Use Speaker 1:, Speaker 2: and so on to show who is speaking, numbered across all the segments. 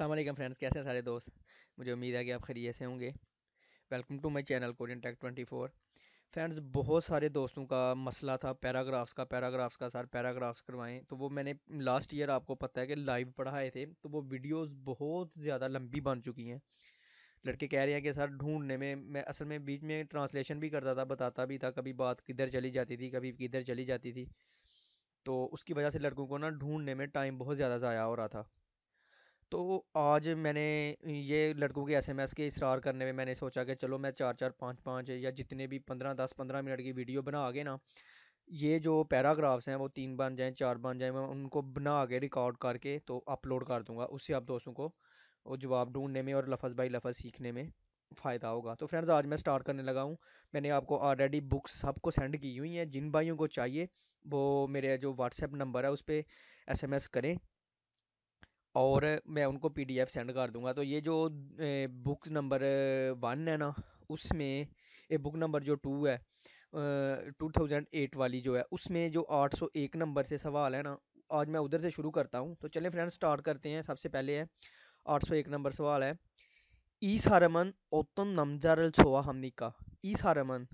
Speaker 1: Aslam friends कैसे हैं सारे दोस्त मुझे उम्मीद है कि आप खरीय से होंगे welcome to my channel Korean tech for friends बहुत सारे दोस्तों का मसला था पैराग्राफ्स का पैराग्राफ्स का सर पैराग्राफ्स करवाएं तो वो मैंने लास्ट ईयर आपको पता है कि लाइव पढ़ाए थे तो वो वीडियोस बहुत ज़्यादा लंबी बन चुकी हैं लड़के कह रहे हैं कि सर ढूंढने में मैं असल में बीच में ट्रांसलेशन भी करता था बताता भी था कभी बात किधर चली जाती थी कभी किधर चली जाती थी तो उसकी वजह से लड़कों को ना ढूंढने में टाइम बहुत ज़्यादा ज़ाया हो रहा था तो आज मैंने ये लड़कों के एसएमएस के इसरार करने में मैंने सोचा कि चलो मैं चार चार पाँच पाँच या जितने भी पंद्रह दस पंद्रह मिनट की वीडियो बना के ना ये जो पैराग्राफ्स हैं वो तीन बन जाएँ चार बन जाएँ मैं उनको बना के रिकॉर्ड करके तो अपलोड कर दूँगा उससे आप दोस्तों को वो जवाब ढूंढने में और लफज बाई लफज सीखने में फ़ायदा होगा तो फ्रेंड्स आज मैं स्टार्ट करने लगा हूँ मैंने आपको ऑलरेडी बुक्स सबको सेंड की हुई हैं जिन भाइयों को चाहिए वो मेरे जो व्हाट्सएप नंबर है उस पर एस करें और मैं उनको पी डी एफ़ सेंड कर दूँगा तो ये जो बुक नंबर वन है ना उसमें ये बुक नंबर जो टू है टू थाउजेंड एट वाली जो है उसमें जो आठ सौ एक नंबर से सवाल है ना आज मैं उधर से शुरू करता हूँ तो चलें फ्रेंड्स स्टार्ट करते हैं सबसे पहले है आठ सौ एक नंबर सवाल है ई सारमन औतन नमजारल छोआ हमनी का ई सारमन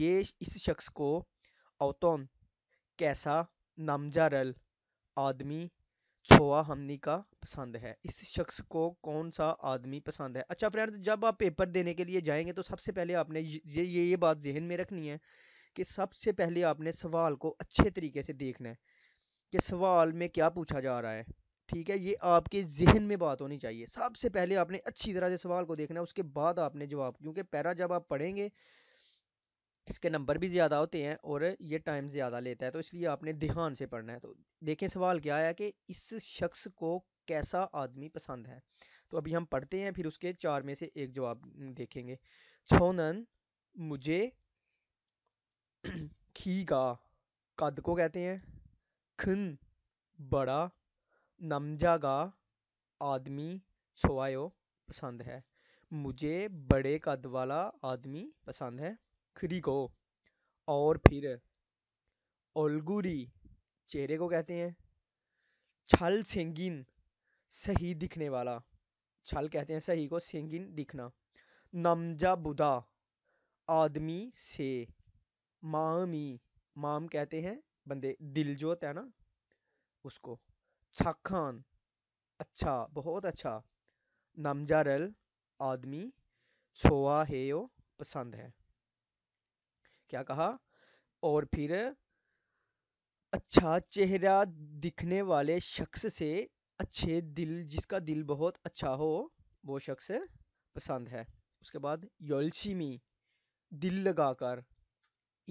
Speaker 1: ये इस शख्स को औतन कैसा नमजारल आदमी छोआ हमनी का पसंद है इस शख्स को कौन सा आदमी पसंद है अच्छा फ्रेंड्स जब आप पेपर देने के लिए जाएंगे तो सबसे पहले आपने ये ये ये बात जहन में रखनी है कि सबसे पहले आपने सवाल को अच्छे तरीके से देखना है कि सवाल में क्या पूछा जा रहा है ठीक है ये आपके जहन में बात होनी चाहिए सबसे पहले आपने अच्छी तरह से सवाल को देखना है उसके बाद आपने जवाब क्योंकि पैरा जब आप पढ़ेंगे इसके नंबर भी ज़्यादा होते हैं और ये टाइम ज़्यादा लेता है तो इसलिए आपने ध्यान से पढ़ना है तो देखें सवाल क्या आया कि इस शख्स को कैसा आदमी पसंद है तो अभी हम पढ़ते हैं फिर उसके चार में से एक जवाब देखेंगे छोनन मुझे खी का कद को कहते हैं खन बड़ा नमजा का आदमी छोआयो पसंद है मुझे बड़े कद वाला आदमी पसंद है 그리고 और फिर ओलगुरी चेहरे को कहते हैं छल सेंगिन सही दिखने वाला छल कहते हैं सही को सेंगिन दिखना नमजा बुदा आदमी से मामी माम कहते हैं बंदे दिल जो होता है ना उसको छखान अच्छा बहुत अच्छा नमजा रल आदमी छोआ है यो पसंद है क्या कहा और फिर अच्छा चेहरा दिखने वाले शख्स से अच्छे दिल जिसका दिल बहुत अच्छा हो वो शख्स पसंद है उसके बाद योलशिमी दिल लगाकर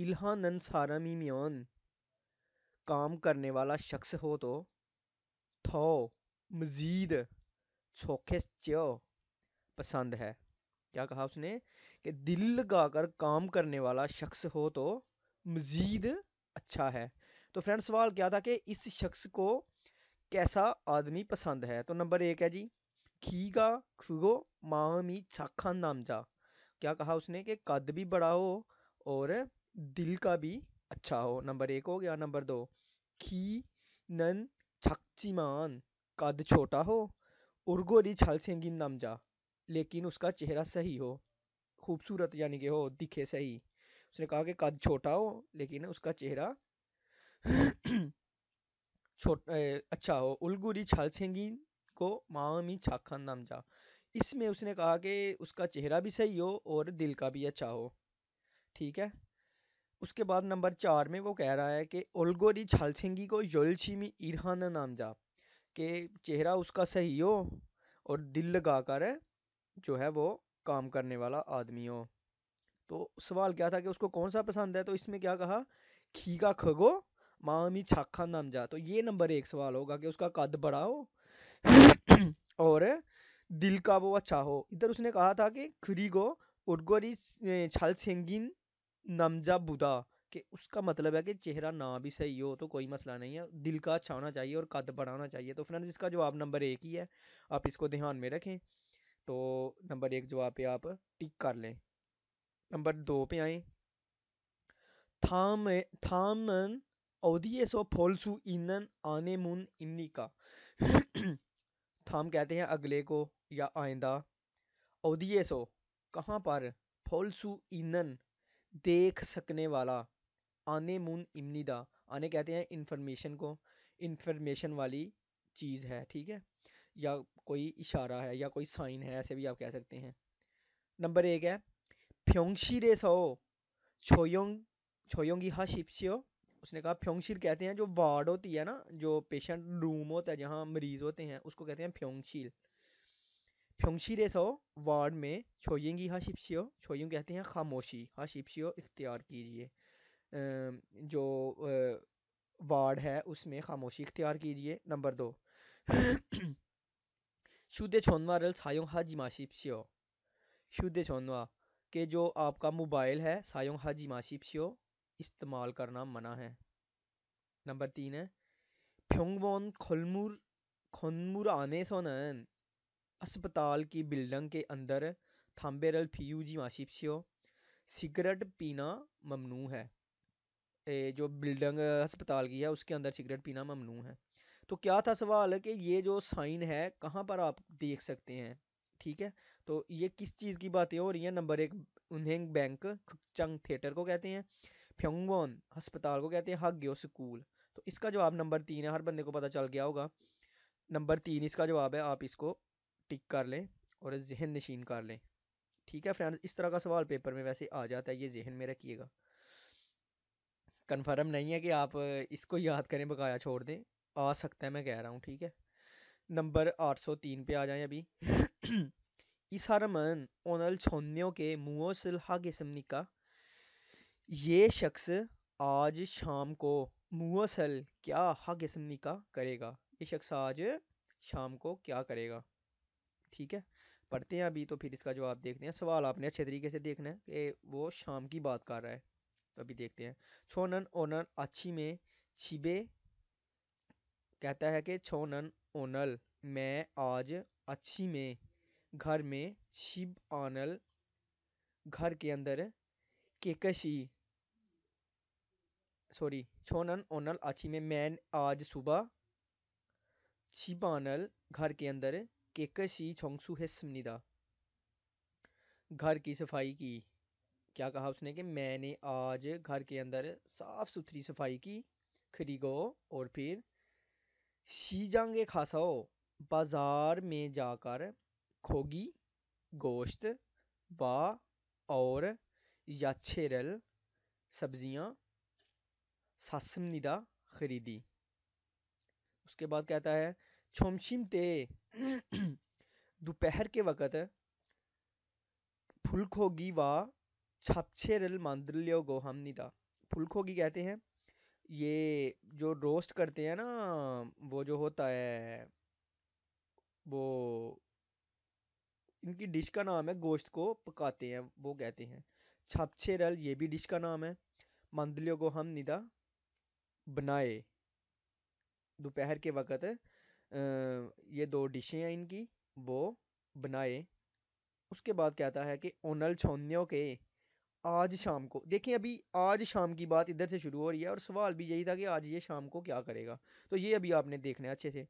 Speaker 1: इल्हानन सारामी म्योन काम करने वाला शख्स हो तो थो मज़ीद सोखे च्यो पसंद है क्या कहा उसने कि दिल लगाकर काम करने वाला शख्स हो तो मज़ीद अच्छा है तो फ्रेंड सवाल क्या था कि इस शख्स को कैसा आदमी पसंद है तो नंबर एक है जी खीगा खुगो मामी छाखा नामजा क्या कहा उसने कि कद भी बड़ा हो और दिल का भी अच्छा हो नंबर एक हो गया नंबर दो खी नन छक्चिमान कद छोटा हो उर्गोरी छल सेंगी नामजा लेकिन उसका चेहरा सही हो खूबसूरत यानी कि हो दिखे सही उसने कहा कि कद छोटा हो लेकिन उसका चेहरा छोटा अच्छा हो उलगुरी छल सेंगी को मामी छाखन नाम जा इसमें उसने कहा कि उसका चेहरा भी सही हो और दिल का भी अच्छा हो ठीक है उसके बाद नंबर चार में वो कह रहा है कि छल छालसेंगी को योलशी ईरहान नाम जा के चेहरा उसका सही हो और दिल लगा कर जो है वो काम करने वाला आदमी हो तो सवाल क्या था कि उसको कौन सा पसंद है तो इसमें क्या कहा खीगा खगो मामी छाखा नाम जा तो ये नंबर एक सवाल होगा कि उसका कद बड़ा हो और दिल का वो अच्छा हो इधर उसने कहा था कि खरीगो उर्गोरी छल सेंगिन नमजा बुदा कि उसका मतलब है कि चेहरा ना भी सही हो तो कोई मसला नहीं है दिल का अच्छा होना चाहिए और कद बढ़ाना चाहिए तो फ्रेंड्स इसका जवाब नंबर एक ही है आप इसको ध्यान में रखें तो नंबर एक जवाब पे आप टिक कर लें नंबर दो पे आए थाम थामन औदियस ऑफ इनन आने मुन इन्नी का थाम कहते हैं अगले को या आइंदा औदियस ओ कहाँ पर फोल्सु इनन देख सकने वाला आने मुन इमनी दा आने कहते हैं इन्फॉर्मेशन को इन्फॉर्मेशन वाली चीज़ है ठीक है या कोई इशारा है या कोई साइन है ऐसे भी आप कह सकते हैं नंबर एक है सो छोयोंग छोयोंगी हा शिप्सियो उसने कहा फ्योंगशीर कहते हैं जो वार्ड होती है ना जो पेशेंट रूम होता है जहाँ मरीज़ होते हैं उसको कहते हैं फ्योंगशील फ्योंगशीरेसो वार्ड में छोयेंगी हा शिपियो छोयोंग कहते हैं खामोशी हा शिपशियो इख्तियार कीजिए जो वार्ड है उसमें खामोशी इख्तियार कीजिए नंबर दो 휴대전화를 사용하지 마십시오. 휴대전화 के जो आपका मोबाइल है सायों हाजी माशिपशियो इस्तेमाल करना मना है नंबर तीन है प्योंगबोन खोलमुर खनमुर आने सोन अस्पताल की बिल्डिंग के अंदर थाम्बेरल फीयूजी माशिपशियो सिगरेट पीना ममनू है ए, जो बिल्डिंग अस्पताल की है उसके अंदर सिगरेट पीना ममनू है तो क्या था सवाल कि ये जो साइन है कहाँ पर आप देख सकते हैं ठीक है तो ये किस चीज़ की बातें हो रही हैं नंबर एक उन्हेंग बैंक चंग थिएटर को कहते हैं फ्योंगवन हस्पताल को कहते हैं हग्यो स्कूल तो इसका जवाब नंबर तीन है हर बंदे को पता चल गया होगा नंबर तीन इसका जवाब है आप इसको टिक कर लें और जहन नशीन कर लें ठीक है फ्रेंड्स इस तरह का सवाल पेपर में वैसे आ जाता है ये जहन में रखिएगा कन्फर्म नहीं है कि आप इसको याद करें बकाया छोड़ दें आ सकता है मैं कह रहा हूँ ठीक है नंबर 803 पे आ जाए अभी इसारमन ओनल छोन्यो के मुँह सिल्हा किस्मनी का ये शख्स आज शाम को मुँसल क्या हा किस्म निका करेगा ये शख्स आज शाम को क्या करेगा ठीक है पढ़ते हैं अभी तो फिर इसका जवाब देखते हैं सवाल आपने अच्छे तरीके से देखना है कि वो शाम की बात कर रहा है तो अभी देखते हैं छोनन ओनन अच्छी में छिबे कहता है कि छोनन ओनल मैं आज अच्छी में घर में छिब आनल घर के अंदर केकशी सॉरी छोनन ओनल अच्छी में मैं आज सुबह आनल घर के अंदर केकशी छोंगसू है समनिदा घर की सफाई की क्या कहा उसने कि मैंने आज घर के अंदर साफ़ सुथरी सफाई की खरीगो और फिर शीजांग ए खासाओ बाजार में जाकर खोगी गोश्त व और छेरल सब्जियां सासमनिदा खरीदी उसके बाद कहता है छोमशिम ते दोपहर के वक़्त फुलखोगी व छापछेरल मांदल्यो गोहमनिदा फुलखोगी कहते हैं ये जो रोस्ट करते हैं ना वो जो होता है वो इनकी डिश का नाम है गोश्त को पकाते हैं वो कहते हैं छापछे रल ये भी डिश का नाम है मंदलियों को हम निदा बनाए दोपहर के वक़्त ये दो डिशें हैं इनकी वो बनाए उसके बाद कहता है कि ओनल छोनियों के आज शाम को देखिए अभी आज शाम की बात इधर से शुरू हो रही है और सवाल भी यही था कि आज ये शाम को क्या करेगा तो ये अभी आपने देखना है अच्छे से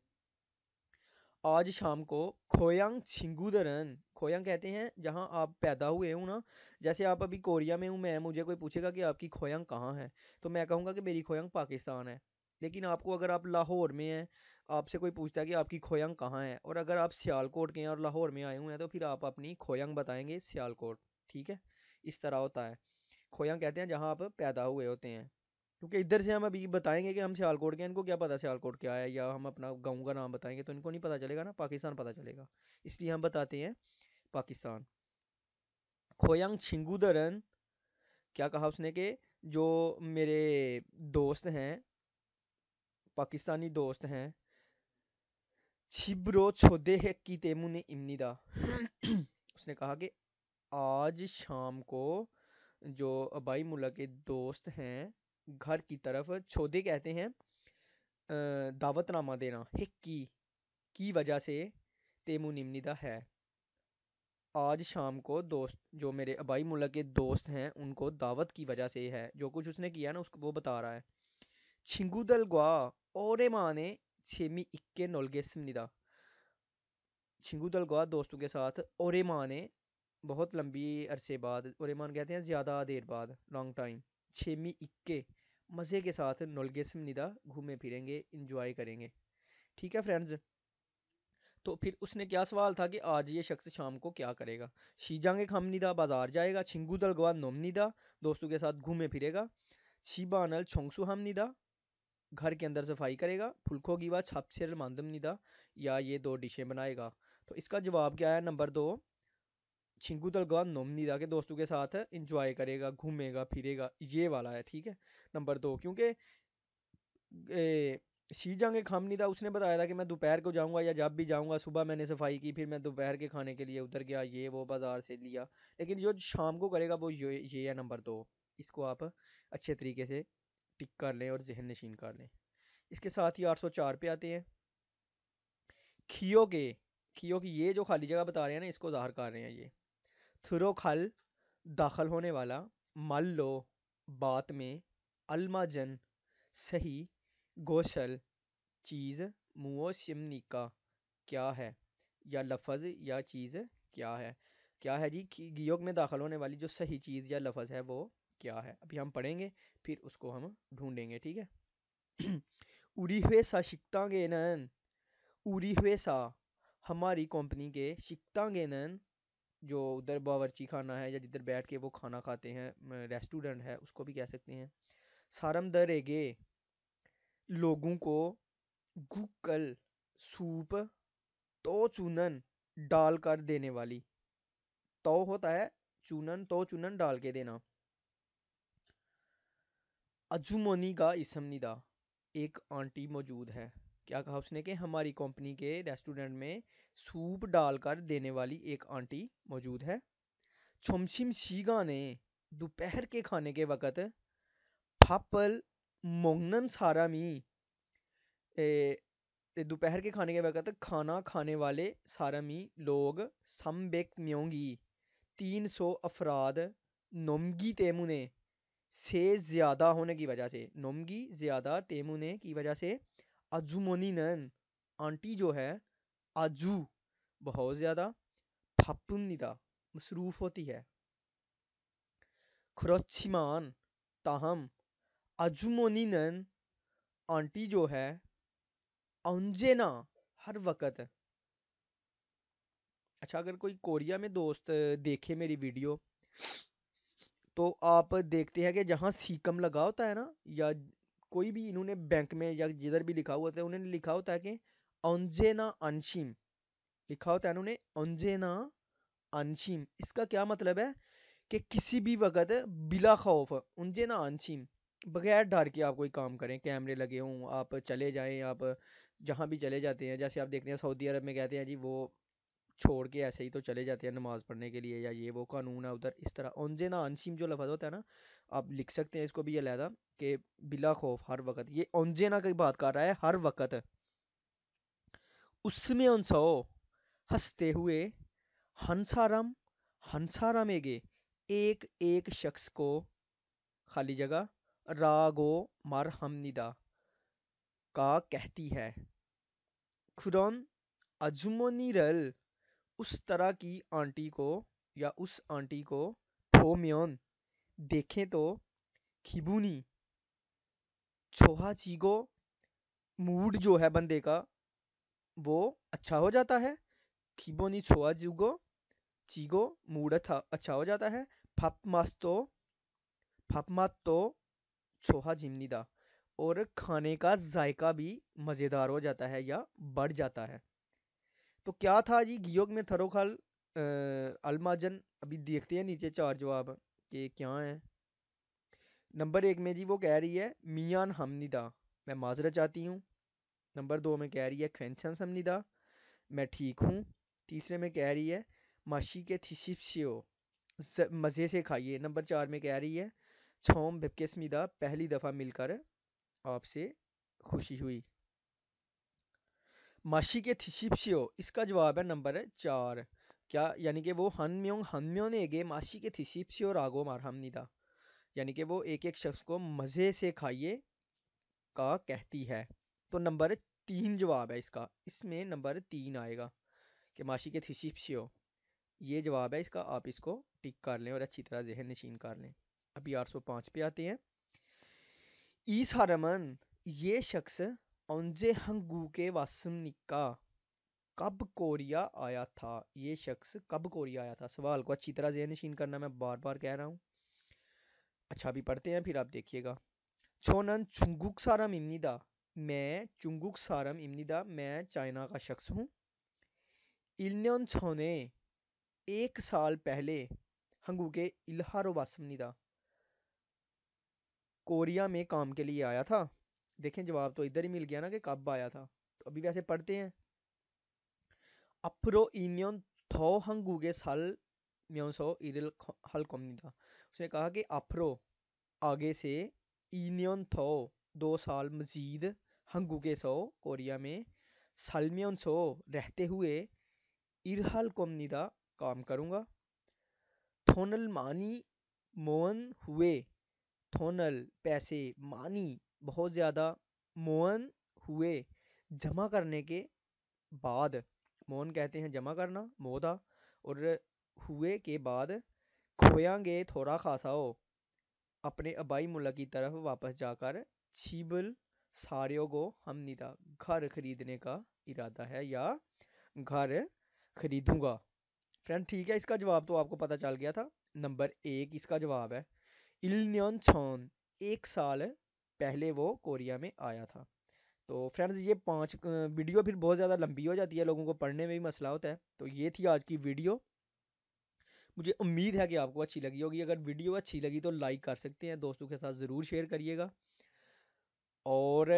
Speaker 1: आज शाम को खोयांग छिंगूदरन खोयांग कहते हैं जहाँ आप पैदा हुए हूँ ना जैसे आप अभी कोरिया में हूँ मैं मुझे कोई पूछेगा कि आपकी खोयांग कहाँ है तो मैं कहूँगा कि मेरी खोयांग पाकिस्तान है लेकिन आपको अगर आप लाहौर में हैं आपसे कोई पूछता है कि आपकी खोयांग कहाँ है और अगर आप सियालकोट के हैं और लाहौर में आए हुए हैं तो फिर आप अपनी खोयांग बताएंगे सियालकोट ठीक है इस तरह होता है खोया कहते हैं जहाँ आप पैदा हुए होते हैं क्योंकि इधर से हम अभी बताएंगे कि हम सियालकोट के इनको क्या पता सियालकोट क्या है या हम अपना गाँव का नाम बताएंगे तो इनको नहीं पता चलेगा ना पाकिस्तान पता चलेगा इसलिए हम बताते हैं पाकिस्तान खोयांग छिंगूदरन क्या कहा उसने कि जो मेरे दोस्त हैं पाकिस्तानी दोस्त हैं छिब्रो छोदे है की तेमू ने इमनीदा उसने कहा कि आज शाम को जो अबाई मुला के दोस्त हैं घर की तरफ छोदे कहते हैं दावतनामा देना हिक्की की वजह से तेमू निमनिदा है आज शाम को दोस्त जो मेरे अबाई मुला के दोस्त हैं उनको दावत की वजह से है जो कुछ उसने किया ना उसको वो बता रहा है छिंगू दल गुआ और ने छेमी इक्के नोलगे समनिदा छिंगू दल गुआ दोस्तों के साथ और माने बहुत लंबी अरसे बाद और ईमान कहते हैं ज़्यादा देर बाद लॉन्ग टाइम छेमी इक्के मज़े के साथ नलगे निदा घूमे फिरेंगे इंजॉय करेंगे ठीक है फ्रेंड्स तो फिर उसने क्या सवाल था कि आज ये शख्स शाम को क्या करेगा शीजांगे निदा बाज़ार जाएगा छिंगू दलगवा निदा दोस्तों के साथ घूमे फिरेगा शीबा अनल छोंगसू निदा घर के अंदर सफाई करेगा फुलको गीवा छापसेर मांदम निदा या ये दो डिशें बनाएगा तो इसका जवाब क्या है नंबर दो छिंकू दलवान नोमनी के दोस्तों के साथ इंजॉय करेगा घूमेगा फिरेगा ये वाला है ठीक है नंबर दो क्योंकि शी जांगे खामनी था उसने बताया था कि मैं दोपहर को जाऊंगा या जब भी जाऊंगा सुबह मैंने सफाई की फिर मैं दोपहर के खाने के लिए उधर गया ये वो बाज़ार से लिया लेकिन जो शाम को करेगा वो ये ये है नंबर दो इसको आप अच्छे तरीके से टिक कर लें और जहन नशीन कर लें इसके साथ ही आठ सौ चार पे आते हैं खियो के खियो की ये जो खाली जगह बता रहे हैं ना इसको ज़ाहर कर रहे हैं ये थुरोखल दाखिल होने वाला लो बात में अलमाजन सही गोशल चीज़ शिमनिका क्या है या लफ़्ज़ या चीज़ क्या है क्या है जी गियोग में दाखिल होने वाली जो सही चीज़ या लफ़्ज़ है वो क्या है अभी हम पढ़ेंगे फिर उसको हम ढूंढेंगे ठीक है उड़ी हुए सा शिकता नन उड़ी हुए सा हमारी कंपनी के शिकता नन जो उधर बावर्ची खाना है या जिधर बैठ के वो खाना खाते हैं रेस्टोरेंट है उसको भी कह सकते हैं सारम एगे लोगों को गुकल सूप तो चूनन डाल कर देने वाली तो होता है चूनन तो चूनन डाल के देना अजुमोनी का इसम निदा एक आंटी मौजूद है क्या कहा उसने कि हमारी कंपनी के रेस्टोरेंट में सूप डालकर देने वाली एक आंटी मौजूद है छमशिम शीगा ने दोपहर के खाने के वक़्त फापल मोंगनम सारा मी दोपहर के खाने के वक़्त खाना खाने वाले सारा मी लोग सम्बेक म्योंगी तीन सौ अफराद नोमगी तेमुने से ज़्यादा होने की वजह से नोमगी ज़्यादा तेमुने की वजह से अजुमोनी नैन आंटी जो है आजू बहुत ज़्यादा फापुनिदा मसरूफ़ होती है खरोचमान ताहम आजुमोनी नैन आंटी जो है औंजेना हर वक़्त अच्छा अगर कोई कोरिया में दोस्त देखे मेरी वीडियो तो आप देखते हैं कि जहाँ सीकम लगा होता है ना या कोई भी इन्होंने बैंक में या जिधर भी लिखा हुआ था उन्होंने लिखा होता है कि अंजेना अनशिम लिखा होता है उन्होंने अंजेना अनशिम इसका क्या मतलब है कि किसी भी वक्त बिला खौफ अंजेना अनशिम बगैर डर के आप कोई काम करें कैमरे लगे हों आप चले जाएं आप जहाँ भी चले जाते हैं जैसे आप देखते हैं सऊदी अरब में कहते हैं जी वो छोड़ के ऐसे ही तो चले जाते हैं नमाज़ पढ़ने के लिए या ये वो कानून है उधर इस तरह ओंजे ना अनशिम जो लफ्ज़ होता है ना आप लिख सकते हैं इसको भी अलहदा कि बिला खौफ हर वक्त ये औंजेना की बात कर रहा है हर वक्त उसमें उनसो हंसते हुए हंसाराम हंसाराम गे एक एक शख्स को खाली जगह रागो मर मरहमनिदा का कहती है खुरन अजमोनी रल उस तरह की आंटी को या उस आंटी को फोम्योन देखें तो खिबूनी छोहा चीगो मूड जो है बंदे का वो अच्छा हो जाता है खिबोनी छोहा चीगो चीगो मूड अच्छा अच्छा हो जाता है फप मास्तो फप मातो छोहा जिमनीदा और खाने का जायका भी मज़ेदार हो जाता है या बढ़ जाता है तो क्या था जी गियोग में थरोखल अलमाजन अभी देखते हैं नीचे चार जवाब कि क्या है नंबर एक में जी वो कह रही है मियान हमनिदा मैं माजरा चाहती हूँ नंबर दो में कह रही है ख्वेंसन समनिदा मैं ठीक हूँ तीसरे में कह रही है माशी के थिशिपशियो मज़े से खाइए नंबर चार में कह रही है छोम बिपकेसमिदा पहली दफ़ा मिलकर आपसे खुशी हुई माशी के थिशिपशियो इसका जवाब है नंबर चार क्या यानी कि वो हनम्योंग गे माशी के थी थिसीपसी और आगो मारहमनिदा यानी कि वो एक एक शख्स को मज़े से खाइए का कहती है तो नंबर तीन जवाब है इसका इसमें नंबर तीन आएगा कि माशी के हो ये जवाब है इसका आप इसको टिक कर लें और अच्छी तरह जहन नशीन कर लें अभी आठ सौ पाँच पे आते हैं ईस हरमन ये शख्स औंजे हंगू के वासम निका कब कोरिया आया था ये शख्स कब कोरिया आया था सवाल को अच्छी तरह जहन नशीन करना मैं बार बार कह रहा हूँ अच्छा भी पढ़ते हैं फिर आप देखिएगा छोनन चुंगुक सारम इमनिदा मैं चुंगुक सारम इमनिदा मैं चाइना का शख्स हूँ इल्न छोने एक साल पहले हंगू इल्हारो वासमनीदा कोरिया में काम के लिए आया था देखें जवाब तो इधर ही मिल गया ना कि कब आया था तो अभी वैसे पढ़ते हैं 앞으로 2년 더 한국에 살면서 일을 할 겁니다. उसने कहा कि 앞으로 आगे से 2년 더 दो साल मजीद 한국에서 कोरिया में 살면서 रहते हुए इरहल कोमनिदा काम करूँगा थोनल मानी मोहन हुए थोनल पैसे मानी बहुत ज़्यादा मोहन हुए जमा करने के बाद मोन कहते हैं जमा करना मोदा और हुए के बाद खोयांगे थोड़ा खासा हो अपने अबाई मुल्क की तरफ वापस जाकर छिबल सारियों को हम निदा घर खरीदने का इरादा है या घर खरीदूंगा फ्रेंड ठीक है इसका जवाब तो आपको पता चल गया था नंबर एक इसका जवाब है इल्न छोन एक साल पहले वो कोरिया में आया था तो फ्रेंड्स ये पाँच वीडियो फिर बहुत ज़्यादा लंबी हो जाती है लोगों को पढ़ने में भी मसला होता है तो ये थी आज की वीडियो मुझे उम्मीद है कि आपको अच्छी लगी होगी अगर वीडियो अच्छी लगी तो लाइक कर सकते हैं दोस्तों के साथ ज़रूर शेयर करिएगा और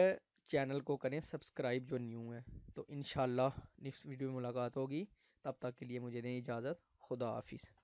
Speaker 1: चैनल को करें सब्सक्राइब जो न्यू है तो इन नेक्स्ट वीडियो में मुलाकात होगी तब तक के लिए मुझे दें इजाज़त खुदा हाफिज़